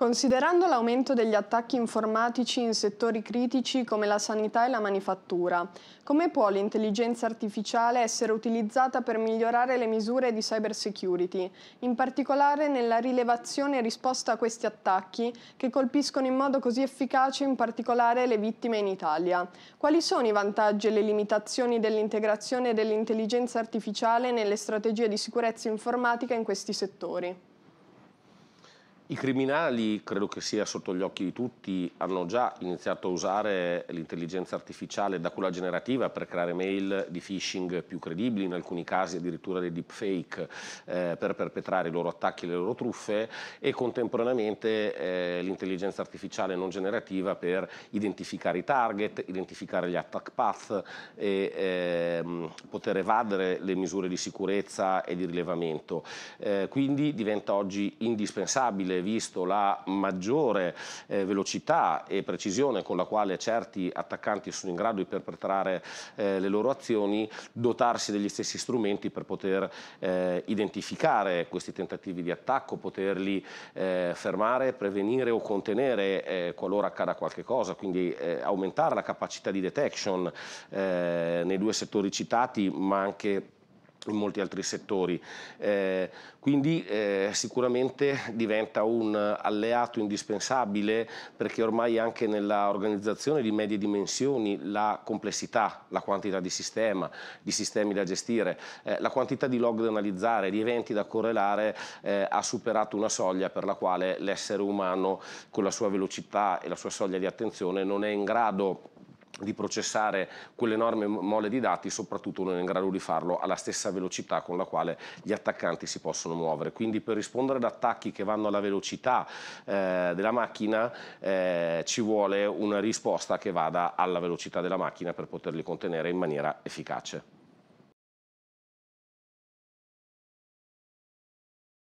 Considerando l'aumento degli attacchi informatici in settori critici come la sanità e la manifattura, come può l'intelligenza artificiale essere utilizzata per migliorare le misure di cybersecurity, in particolare nella rilevazione e risposta a questi attacchi che colpiscono in modo così efficace in particolare le vittime in Italia? Quali sono i vantaggi e le limitazioni dell'integrazione dell'intelligenza artificiale nelle strategie di sicurezza informatica in questi settori? I criminali, credo che sia sotto gli occhi di tutti, hanno già iniziato a usare l'intelligenza artificiale da quella generativa per creare mail di phishing più credibili, in alcuni casi addirittura dei deepfake, eh, per perpetrare i loro attacchi e le loro truffe e contemporaneamente eh, l'intelligenza artificiale non generativa per identificare i target, identificare gli attack path e eh, poter evadere le misure di sicurezza e di rilevamento. Eh, quindi diventa oggi indispensabile visto la maggiore eh, velocità e precisione con la quale certi attaccanti sono in grado di perpetrare eh, le loro azioni, dotarsi degli stessi strumenti per poter eh, identificare questi tentativi di attacco, poterli eh, fermare, prevenire o contenere eh, qualora accada qualche cosa, quindi eh, aumentare la capacità di detection nei due settori citati, ma anche in molti altri settori. Eh, quindi eh, sicuramente diventa un alleato indispensabile perché ormai anche nell'organizzazione di medie dimensioni la complessità, la quantità di sistema, di sistemi da gestire, eh, la quantità di log da analizzare, di eventi da correlare eh, ha superato una soglia per la quale l'essere umano con la sua velocità e la sua soglia di attenzione non è in grado di processare quell'enorme mole di dati, soprattutto non è in grado di farlo alla stessa velocità con la quale gli attaccanti si possono muovere. Quindi per rispondere ad attacchi che vanno alla velocità eh, della macchina eh, ci vuole una risposta che vada alla velocità della macchina per poterli contenere in maniera efficace.